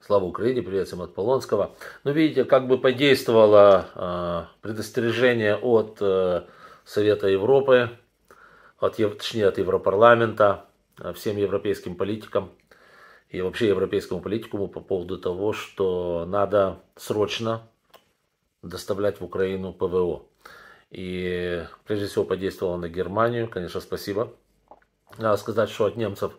Слава Украине, привет всем от Полонского. Ну, видите, как бы подействовало э, предостережение от э, Совета Европы, от, точнее от Европарламента, а, всем европейским политикам и вообще европейскому политикуму по поводу того, что надо срочно доставлять в Украину ПВО. И прежде всего подействовало на Германию, конечно, спасибо. Надо сказать, что от немцев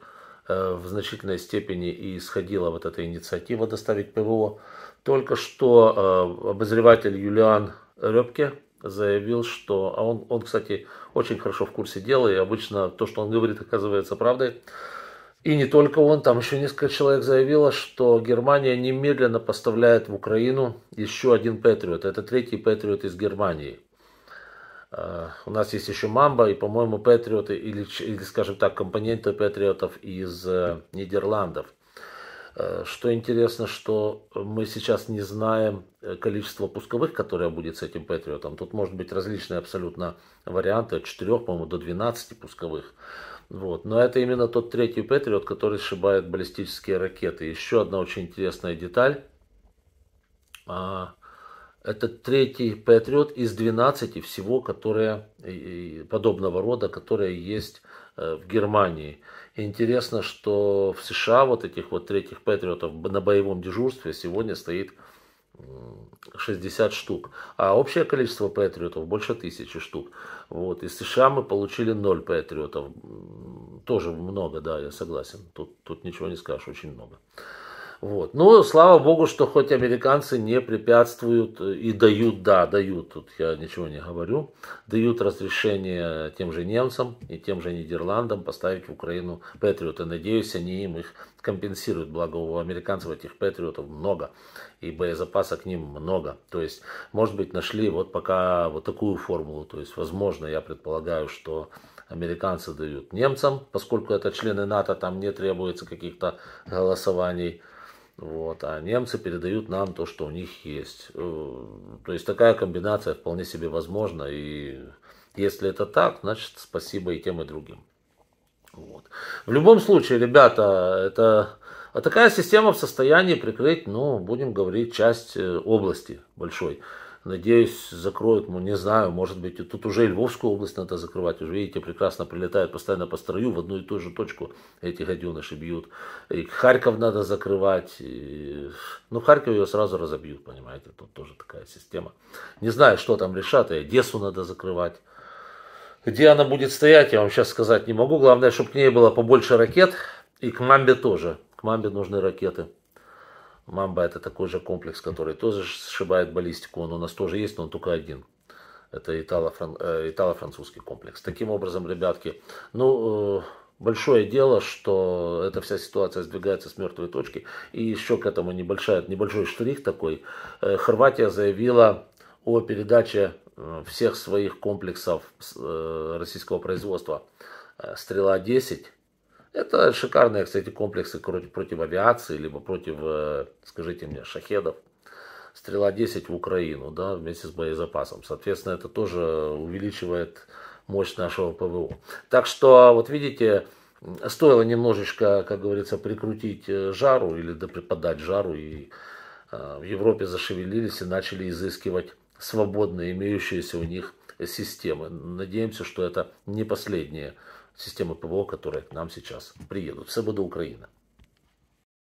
Э, в значительной степени и исходила вот эта инициатива доставить ПВО. Только что э, обозреватель Юлиан Репке заявил, что... А он, он, кстати, очень хорошо в курсе дела, и обычно то, что он говорит, оказывается правдой. И не только он, там еще несколько человек заявило, что Германия немедленно поставляет в Украину еще один Патриот. Это третий Патриот из Германии. Э, у нас есть еще Мамба и, по-моему, Патриоты, или, или, скажем так, компоненты Патриотов из э, Нидерландов. Э, что интересно, что мы сейчас не знаем количество пусковых, которое будет с этим Патриотом. Тут может быть различные абсолютно варианты, от 4, по-моему, до 12 пусковых. Вот. Но это именно тот третий Патриот, который сшибает баллистические ракеты. Еще одна очень интересная деталь. А, это третий патриот из 12 всего, которые, подобного рода, которые есть э, в Германии. Интересно, что в США вот этих вот третьих патриотов на боевом дежурстве сегодня стоит 60 штук, а общее количество патриотов больше тысячи штук. Вот. Из США мы получили 0 патриотов. Тоже много, да, я согласен. Тут, тут ничего не скажешь, очень много. Вот. Но слава богу, что хоть американцы не препятствуют э, и дают, да, дают, тут я ничего не говорю, дают разрешение тем же немцам и тем же Нидерландам поставить в Украину патриоты. Надеюсь, они им их компенсируют, благо у американцев этих патриотов много, и боезапаса к ним много. То есть, может быть, нашли вот пока вот такую формулу. То есть, возможно, я предполагаю, что американцы дают немцам, поскольку это члены НАТО, там не требуется каких-то голосований. Вот, а немцы передают нам то, что у них есть. Э, то есть такая комбинация вполне себе возможна. И если это так, значит спасибо и тем, и другим. Вот. В любом случае, ребята, это а такая система в состоянии прикрыть, ну, будем говорить, часть э, области большой. Надеюсь, закроют, ну, не знаю, может быть, тут уже и Львовскую область надо закрывать. Уже, видите, прекрасно прилетают постоянно по строю, в одну и ту же точку эти гаденыши бьют. И Харьков надо закрывать. И... Ну, Харьков ее сразу разобьют, понимаете, тут тоже такая система. Не знаю, что там решат, и Одессу надо закрывать. Где она будет стоять, я вам сейчас сказать не могу. Главное, чтобы к ней было побольше ракет. И к Мамбе тоже. К Мамбе нужны ракеты. Мамба это такой же комплекс, который тоже сшибает баллистику. Он у нас тоже есть, но он только один. Это э, итало-французский комплекс. Таким образом, ребятки, ну, э, большое дело, что эта вся ситуация сдвигается с мертвой точки. И еще к этому небольшой, небольшой штрих такой. Э, Хорватия заявила о передаче всех своих комплексов российского производства «Стрела-10» Это шикарные, кстати, комплексы против против авиации, либо против, э, скажите мне, шахедов. Стрела-10 в Украину, да, вместе с боезапасом. Соответственно, это тоже увеличивает мощь нашего ПВО. Так что, а вот видите, стоило немножечко, как говорится, прикрутить э, жару или допреподать жару, и э, в Европе зашевелились и начали изыскивать свободные имеющиеся у них системы. Надеемся, что это не последнее. Системы ПВО, которые к нам сейчас приедут. Все буде Украина.